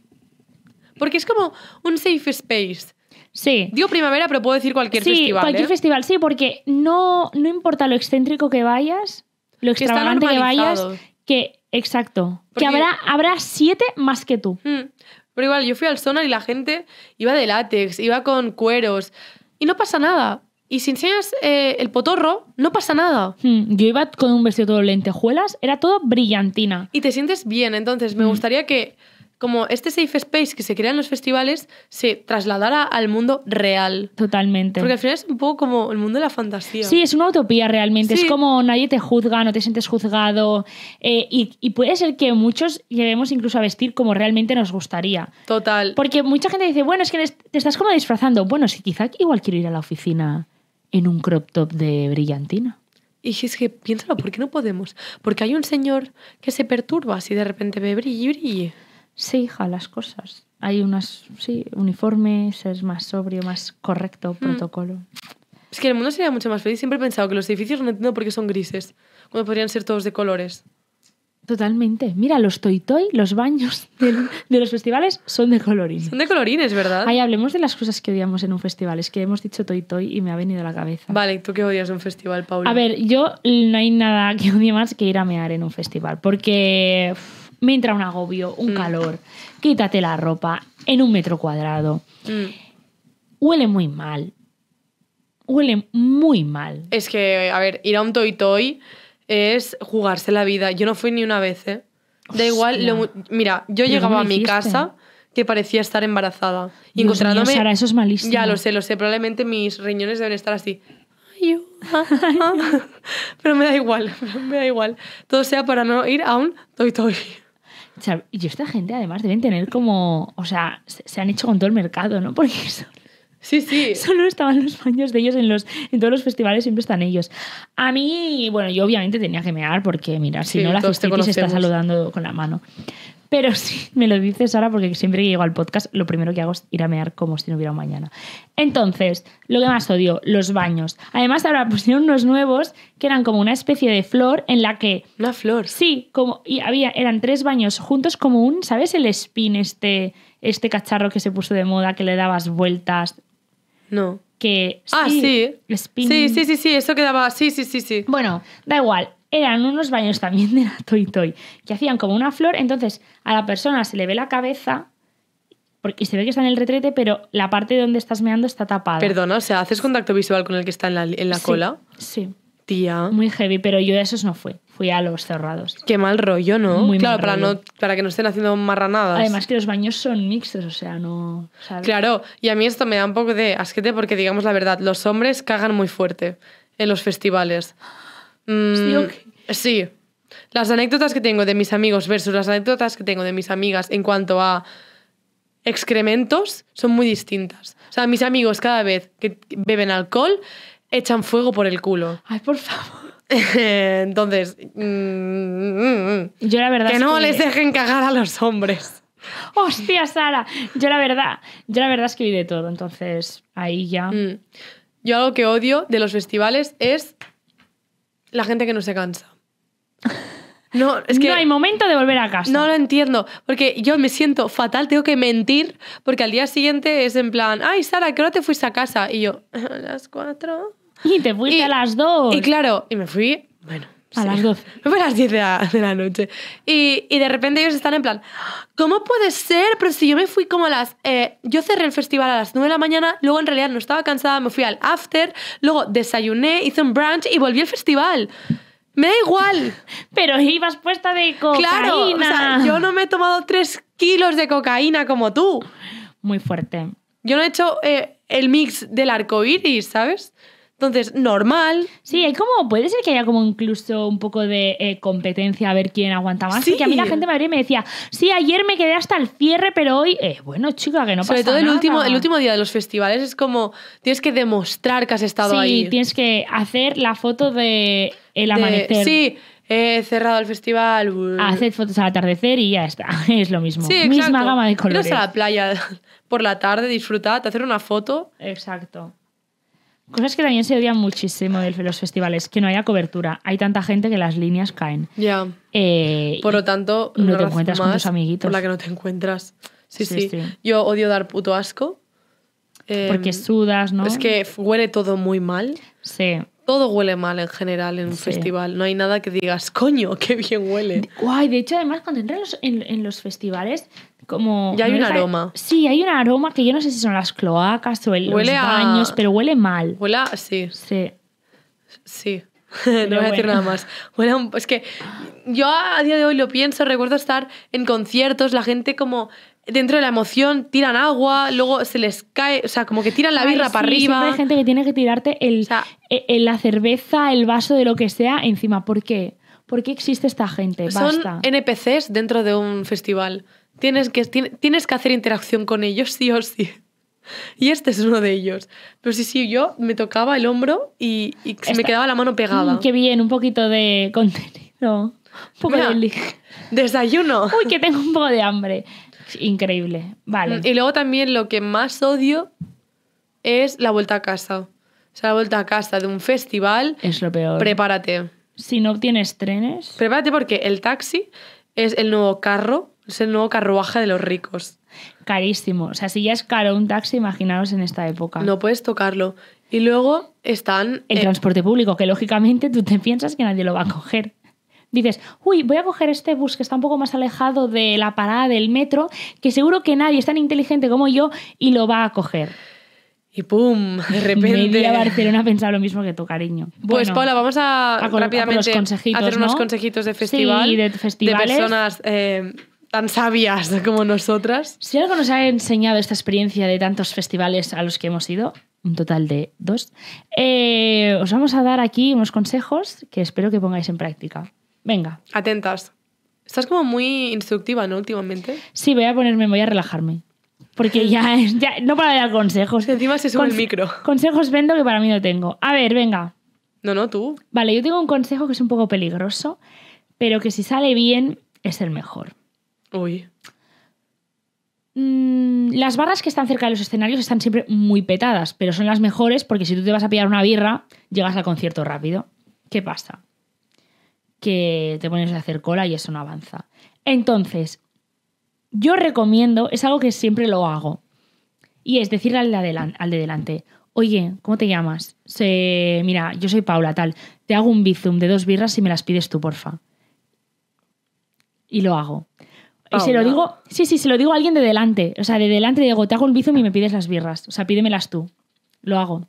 Porque es como un safe space. Sí. Digo primavera, pero puedo decir cualquier festival, sí, festival. Cualquier ¿eh? festival, sí, porque no, no importa lo excéntrico que vayas, lo extravagante que vayas, que. Exacto. que habrá, habrá siete más que tú. Mm, pero igual, yo fui al Sonar y la gente iba de látex, iba con cueros. Y no pasa nada. Y si enseñas eh, el potorro, no pasa nada. Mm, yo iba con un vestido todo lentejuelas, era todo brillantina. Y te sientes bien, entonces me mm. gustaría que como este safe space que se crea en los festivales se trasladará al mundo real. Totalmente. Porque al final es un poco como el mundo de la fantasía. Sí, es una utopía realmente. Es como nadie te juzga, no te sientes juzgado. Eh, y, puede ser que muchos lleguemos incluso a vestir como realmente nos gustaría. Total. Porque mucha gente dice, bueno, es que te estás como disfrazando. Bueno, sí, quizá igual quiero ir a la oficina en un crop top de brillantina. Y es que piénsalo, ¿por qué no podemos? Porque hay un señor que se perturba si de repente ve brille y brille se hija las cosas. Hay unas, sí, uniformes, es más sobrio, más correcto hmm. protocolo. Es que el mundo sería mucho más feliz. Siempre he pensado que los edificios no entiendo por qué son grises, cuando podrían ser todos de colores. Totalmente. Mira, los toy-toy, los baños de, los festivales son de colorines. Son de colorines, ¿verdad? Ahí hablemos de las cosas que odiamos en un festival. Es que hemos dicho toy-toy y me ha venido a la cabeza. Vale, ¿tú qué odias de un festival, Paula? A ver, yo no hay nada que odie más que ir a mear en un festival. Porque me entra un agobio, un mm. calor, quítate la ropa en un metro cuadrado. Mm. Huele muy mal. Huele muy mal. Es que, a ver, ir a un toy toy es jugarse la vida. Yo no fui ni una vez, ¿eh? Da igual, mira, yo llegaba a mi casa que parecía estar embarazada. encontrándome. eso es malísimo. Ya lo sé, lo sé. Probablemente mis riñones deben estar así. Ah, ah, ah. Pero me da igual, me da igual. Todo sea para no ir a un toy toy. O sea, y esta gente además deben tener como, o sea, se, han hecho con todo el mercado, ¿no? Porque eso Sí, sí. Solo estaban los baños de ellos en los en todos los festivales, siempre están ellos. A mí, bueno, yo obviamente tenía que mear porque, mira, si no la justicia se está saludando con la mano. Pero sí, me lo dices ahora, porque siempre que llego al podcast lo primero que hago es ir a mear como si no hubiera mañana. Entonces, lo que más odio, los baños. Además ahora pusieron unos nuevos que eran como una especie de flor en la que... Una flor. Sí, como, y había, eran tres baños juntos como un, ¿sabes? El spin, este, este cacharro que se puso de moda, que le dabas vueltas. No. Que, ah, sí. Sí. sí, sí, sí, sí, eso quedaba. Sí, sí, sí, sí. Bueno, da igual eran unos baños también de la Toy Toy, que hacían como una flor, entonces a la persona se le ve la cabeza porque se ve que está en el retrete, pero la parte donde estás meando está tapada. Perdona, o sea, ¿haces contacto visual con el que está en la, en la cola? Sí. Tía. Muy heavy, pero yo de esos no fui. Fui a los cerrados. Qué mal rollo, ¿no? claro, para, No, para que no estén haciendo marranadas. Además que los baños son mixtos, o sea, no... Claro, y a mí esto me da un poco de asquete porque, digamos la verdad, los hombres cagan muy fuerte en los festivales. Mm, sí, Las anécdotas que tengo de mis amigos versus las anécdotas que tengo de mis amigas en cuanto a excrementos son muy distintas. O sea, mis amigos cada vez que beben alcohol echan fuego por el culo. Ay, por favor. Entonces, mm, yo la verdad que no les dejen cagar a los hombres. Hostia, Sara. Yo la verdad, yo la verdad es que vi de todo, entonces ahí ya. Mm. Yo algo que odio de los festivales es la gente que no se cansa. No, es que no hay momento de volver a casa. No lo entiendo, porque yo me siento fatal, tengo que mentir, porque al día siguiente es en plan, ay Sara, creo hora te fuiste a casa? Y yo, a las cuatro. Y te fuiste a las dos. Y claro, y me fui, bueno, a las 12. Fue a las 10 de la, noche. Y, y, de repente ellos están en plan, ¿cómo puede ser? Pero si yo me fui como a las... Eh, yo cerré el festival a las 9 de la mañana, luego en realidad no estaba cansada, me fui al after, luego desayuné, hice un brunch y volví al festival. Me da igual. Pero ibas puesta de cocaína. Claro, o sea, yo no me he tomado 3 kilos de cocaína como tú. Muy fuerte. Yo no he hecho eh, el mix del arco iris, ¿sabes? Entonces, normal. Sí, hay como, puede ser que haya como incluso un poco de eh, competencia a ver quién aguanta más. Sí. Porque a mí la gente me abría me decía, sí, ayer me quedé hasta el cierre, pero hoy, eh, bueno, chica, que no Sobre pasa todo el último, el último día de los festivales es como, tienes que demostrar que has estado ahí. Sí, tienes que hacer la foto de el amanecer. Sí. He cerrado el festival. Haced fotos al atardecer y ya está. Es lo mismo. Misma gama de colores. Iros a la playa por la tarde, disfrutad, hacer una foto. Exacto. Cosas que también se odian muchísimo de los festivales, que no haya cobertura. Hay tanta gente que las líneas caen. Ya. Eh, por lo tanto, no te encuentras con tus amiguitos. Por la que no te encuentras. Sí, sí. Yo odio dar puto asco. Porque em, sudas, ¿no? Es que huele todo muy mal. Sí. Todo huele mal en general en un festival. No hay nada que digas, coño, qué bien huele. Guay, de hecho, además, cuando entras en los festivales, como... Ya hay un aroma. Sí, hay un aroma que yo no sé si son las cloacas o el, los baños, pero huele mal. Huele Sí. Sí. Sí. no voy a decir nada más. un... es que yo a día de hoy lo pienso, recuerdo estar en conciertos, la gente como dentro de la emoción tiran agua, luego se les cae, o sea, como que tiran la birra para arriba. Hay gente que tiene que tirarte e, el, la cerveza, el vaso de lo que sea encima. ¿Por qué? ¿Por qué existe esta gente? Basta. Son NPCs dentro de un festival. Tienes que, tienes que hacer interacción con ellos, sí o sí. Y este es uno de ellos. Pero sí, sí, yo me tocaba el hombro y, se me quedaba la mano pegada. Mm, qué bien, un poquito de contenido. Un poco de Desayuno. Uy, que tengo un poco de hambre. Increíble. Vale. Mm, y luego también lo que más odio es la vuelta a casa. O sea, la vuelta a casa de un festival. Es lo peor. Prepárate. Si no tienes trenes. Prepárate porque el taxi es el nuevo carro es el nuevo carruaje de los ricos. Carísimo. O sea, si ya es caro un taxi, imaginaros en esta época. No puedes tocarlo. Y luego están... El eh, transporte público, que lógicamente tú te piensas que nadie lo va a coger. Dices, uy, voy a coger este bus que está un poco más alejado de la parada del metro, que seguro que nadie es tan inteligente como yo y lo va a coger. Y pum, de repente. Media Barcelona pensado lo mismo que tu cariño. Pues Paula, vamos a, rápidamente hacer unos consejitos de festival. Sí, de festivales. De personas eh, tan sabias como nosotras. Si algo nos ha enseñado esta experiencia de tantos festivales a los que hemos ido, un total de dos, eh, os vamos a dar aquí unos consejos que espero que pongáis en práctica. Venga. Atentas. Estás como muy instructiva, ¿no? Últimamente. Sí, voy a ponerme, voy a relajarme. Porque ya, ya no para dar consejos. Encima se sube el micro. Consejos vendo que para mí no tengo. A ver, venga. No, no, tú. Vale, yo tengo un consejo que es un poco peligroso, pero que si sale bien es el mejor. Uy. Mm, las barras que están cerca de los escenarios están siempre muy petadas, pero son las mejores porque si tú te vas a pillar una birra, llegas al concierto rápido. ¿Qué pasa? Que te pones a hacer cola y eso no avanza. Entonces, yo recomiendo, es algo que siempre lo hago, y es decirle al de, al de delante, oye, ¿cómo te llamas? Se... Mira, yo soy Paula, tal, te hago un bizum de dos birras y me las pides tú, porfa. Y lo hago. Y se lo digo, sí, sí, se lo digo a alguien de delante. O sea, de delante digo, te hago un bizum y me pides las birras. O sea, pídemelas tú. Lo hago.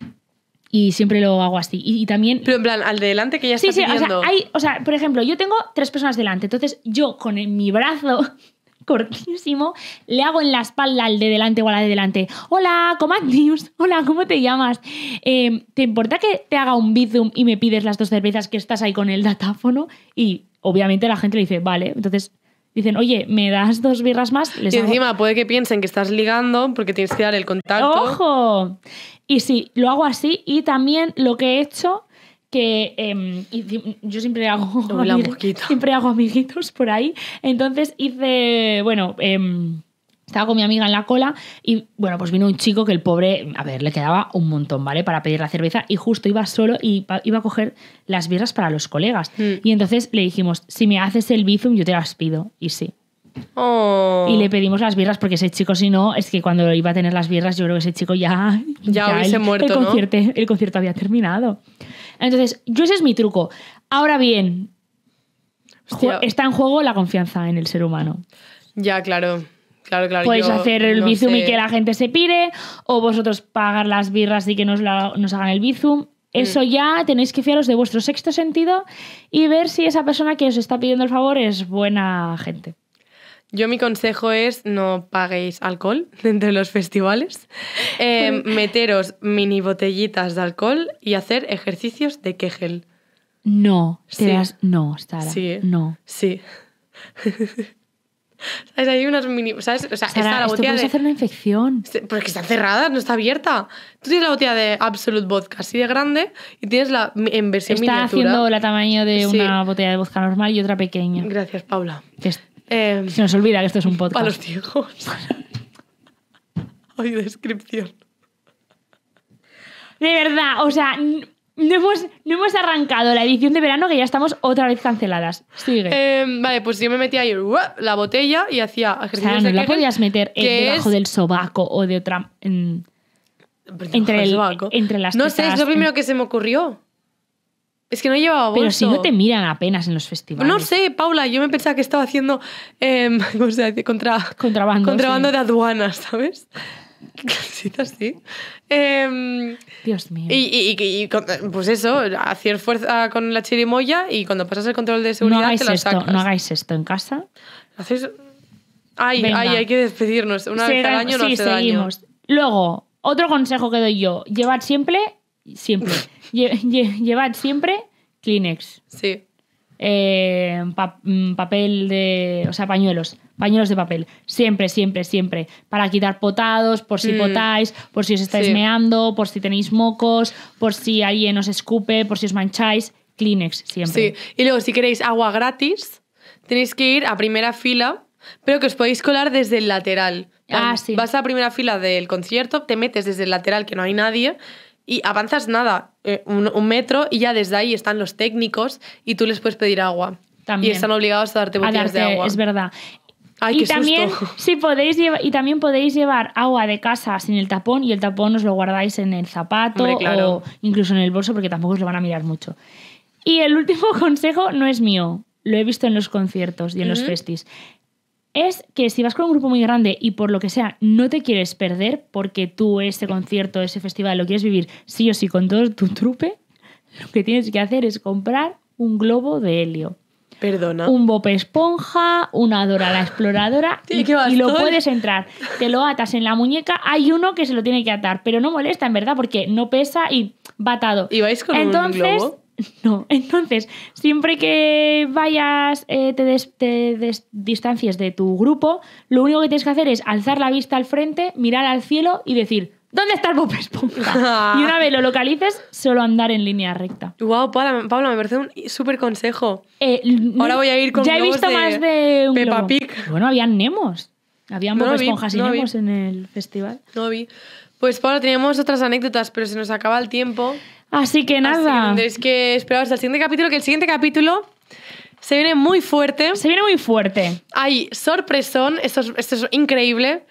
Y siempre lo hago así. Y, también... Pero en plan, al de delante que ya está sí, sí, O sea, hay, o sea, por ejemplo, yo tengo tres personas delante. Entonces, yo con mi brazo cortísimo, le hago en la espalda al de delante o a la de delante. Hola, cómo News. Hola, ¿cómo te llamas? Em, ¿Te importa que te haga un bizum y me pides las dos cervezas que estás ahí con el datáfono? Y obviamente la gente le dice, vale. Entonces dicen, oye, ¿me das dos birras más? y encima puede que piensen que estás ligando porque tienes que dar el contacto. ¡Ojo! Y sí, lo hago así y también lo que he hecho que em, yo siempre hago la amig, siempre hago amiguitos por ahí entonces hice bueno eh, estaba con mi amiga en la cola y, bueno, pues vino un chico que el pobre, a ver, le quedaba un montón, ¿vale? Para pedir la cerveza y justo iba solo y iba a coger las birras para los colegas. Hmm. Y entonces le dijimos, si me haces el bizum, yo te las pido. Y sí. Oh. Y le pedimos las birras porque ese chico, si no, es que cuando iba a tener las birras, yo creo que ese chico ya. Ya, hubiese muerto. El, concierto, el concierto había terminado. Entonces, yo ese es mi truco. Ahora bien, está en juego la confianza en el ser humano. Ya, claro. Podéis hacer el bizum y que la gente se pire, o vosotros pagar las birras y que nos, hagan el bizum. Eso mm. ya tenéis que fiaros de vuestro sexto sentido y ver si esa persona que os está pidiendo el favor es buena gente. Yo mi consejo es no paguéis alcohol dentro de los festivales, em, meteros mini botellitas de alcohol y hacer ejercicios de Kegel. No, te sí. no, sí, no. Sí. ¿Sabes? Hay unas mini. ¿Sabes? O sea, está la botella. Esto de... hacer una infección. Este, Porque está cerrada, no está abierta. Tú tienes la botella de Absolute Vodka así de grande y tienes la en versión miniatura. Está haciendo la tamaño de una botella de vodka normal y otra pequeña. Gracias, Paula. Eh, se nos olvida que esto es un podcast. Para los ciegos. hoy descripción. De verdad, o sea, no hemos, no hemos arrancado la edición de verano que ya estamos otra vez canceladas. Em, vale, pues yo me metía ahí uh, la botella y hacía ejercicios no la podías meter eh, debajo del sobaco o de otra... entre, el, entre las No sé, es lo primero que se me ocurrió. Es que no llevaba bolso. Pero si no te miran apenas en los festivales. No sé, Paula, yo me pensaba que estaba haciendo, eh, ¿cómo se dice? Contra, contrabando. Contrabando de aduanas, ¿sabes? sí. Em, Dios mío. Y, pues eso, hacer fuerza con la chirimoya y cuando pasas el control de seguridad no hagáis te esto, sacas. No hagáis esto en casa. Ay, ay, hay que despedirnos. Una vez al año no sí, hace seguimos. Luego, otro consejo que doy yo. Llevad siempre, siempre, llevad siempre Kleenex. Sí. Eh, mm, papel de, o sea, pañuelos, pañuelos de papel, siempre, siempre, siempre, para quitar potados, por si mm. potáis, por si os estáis meando, por si tenéis mocos, por si alguien os escupe, por si os mancháis, Kleenex siempre. Sí, y luego si queréis agua gratis, tenéis que ir a primera fila, pero que os podéis colar desde el lateral. Ah, vas a primera fila del concierto, te metes desde el lateral que no hay nadie y avanzas nada, eh, un, metro, y ya desde ahí están los técnicos y tú les puedes pedir agua. También. Y están obligados a darte botellas de agua. Es verdad. y también podéis llevar, y también podéis llevar agua de casa sin el tapón y el tapón os lo guardáis en el zapato o incluso en el bolso porque tampoco os lo van a mirar mucho. Y el último consejo no es mío, lo he visto en los conciertos y en los festis es que si vas con un grupo muy grande y por lo que sea no te quieres perder porque tú ese concierto, ese festival lo quieres vivir sí o sí con todo tu trupe, lo que tienes que hacer es comprar un globo de helio. Perdona. Un bope esponja, una Dora la exploradora y, lo puedes entrar. Te lo atas en la muñeca. Hay uno que se lo tiene que atar, pero no molesta en verdad porque no pesa y va atado. ¿Y vais con un globo? No, entonces, siempre que vayas, eh, te, distancies de tu grupo, lo único que tienes que hacer es alzar la vista al frente, mirar al cielo y decir, ¿dónde está el Bob y una vez lo localices, solo andar en línea recta. Wow, Paula, me parece un súper consejo. Eh, Ahora voy a ir con Ya he visto más de Peppa Pig. Bueno, habían Nemos. Habían no y Nemos en el festival. No vi. Pues Paula, teníamos otras anécdotas, pero se nos acaba el tiempo. Así que nada. Así que es que el siguiente capítulo, que el siguiente capítulo se viene muy fuerte. Se viene muy fuerte. Hay sorpresón, esto es, increíble.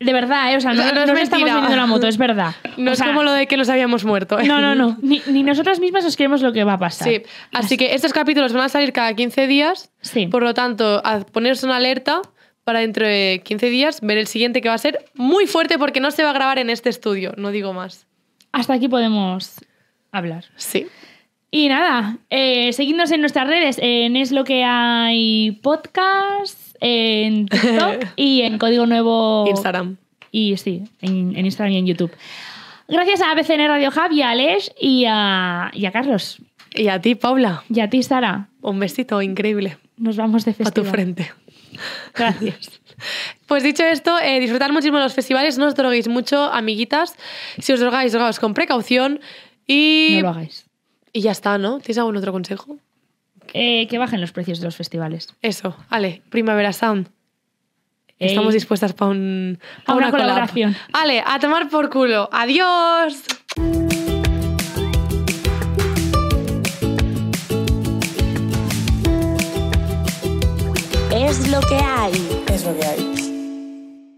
De verdad, ¿eh? O sea, no, no, estamos la moto, es verdad. No es como lo de que los habíamos muerto. Eh. No, no, no. Ni, nosotras mismas os creemos lo que va a pasar. Sí. Así, que estos capítulos van a salir cada 15 días. Sí. Por lo tanto, poneros una alerta para dentro de 15 días ver el siguiente que va a ser muy fuerte porque no se va a grabar en este estudio, no digo más. Hasta aquí podemos hablar. Sí. Y nada, eh, seguidnos en nuestras redes, en Es lo que hay podcast, en TikTok y en Código Nuevo... Instagram. Y sí, en, Instagram y en YouTube. Gracias a BCN Radio Hub y a y a, Carlos. Y a ti, Paula. Y a ti, Sara. Un besito increíble. Nos vamos de festival. A tu frente. Gracias. Pues dicho esto, eh, disfrutad muchísimo los festivales, no os droguéis mucho, amiguitas. Si os drogáis, drogaos con precaución. Y... No lo hagáis. Y ya está, ¿no? ¿Tienes algún otro consejo? Eh, que bajen los precios de los festivales. Eso, vale. Primavera Sound. Estamos dispuestas para una, colaboración. Ale, Vale, a tomar por culo. Adiós. Es lo que hay. Es lo que hay.